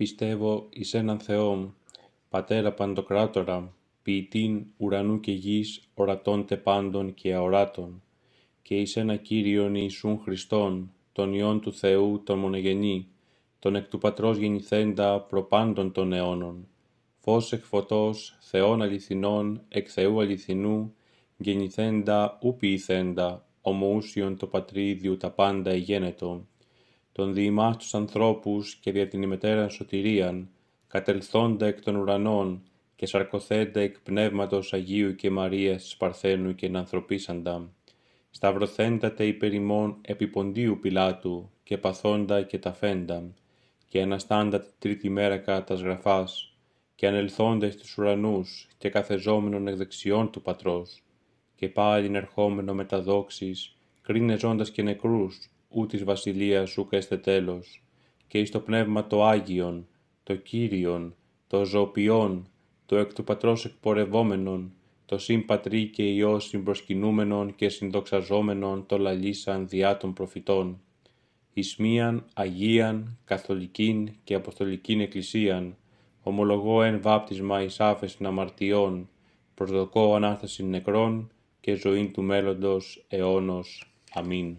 πιστεύω εις έναν Θεό, Πατέρα Παντοκράτορα, ποιητήν ουρανού και γης, ορατών τε πάντων και αοράτων, και εις ένα Κύριον Ιησούν Χριστόν, τον Υιόν του Θεού, τον μονογενή, τον εκ του Πατρός γεννηθέντα προπάντων των αιώνων, φως εκ φωτός, Θεών αληθινών, εκ Θεού αληθινού, γεννηθέντα ου ποιηθέντα, ομοούσιον το Πατρίδιου τα πάντα εγένετο, τον διημά τους ανθρώπους και δια την ημετέρα σωτηρίαν, κατελθόντα εκ των ουρανών και σαρκωθέντα εκ πνεύματος Αγίου και Μαρίας Σπαρθένου Παρθένου και ενανθρωπίσαντα, σταυρωθέντα τε υπερημών επί ποντίου πιλάτου και παθόντα και ταφέντα, και αναστάντα τη τρίτη μέρα κατά τας και ανελθόντα στους ουρανούς και καθεζόμενων εκ δεξιών του Πατρός, και πάλιν ερχόμενο τα κρίνε και νεκρούς, ου της βασιλείας σου τέλος, και εις το πνεύμα το Άγιον, το Κύριον, το Ζωπιόν, το εκ του Πατρός εκπορευόμενον, το συν Πατρί και Υιός συμπροσκυνούμενον και συνδοξαζόμενον το λαλήσαν διά των προφητών. Εις μίαν Αγίαν, Καθολικήν και Αποστολικήν Εκκλησίαν, ομολογώ εν βάπτισμα εις άφεσιν αμαρτιών, προσδοκώ ανάσταση νεκρών και ζωήν του μέλλοντος αιώνος. Αμήν.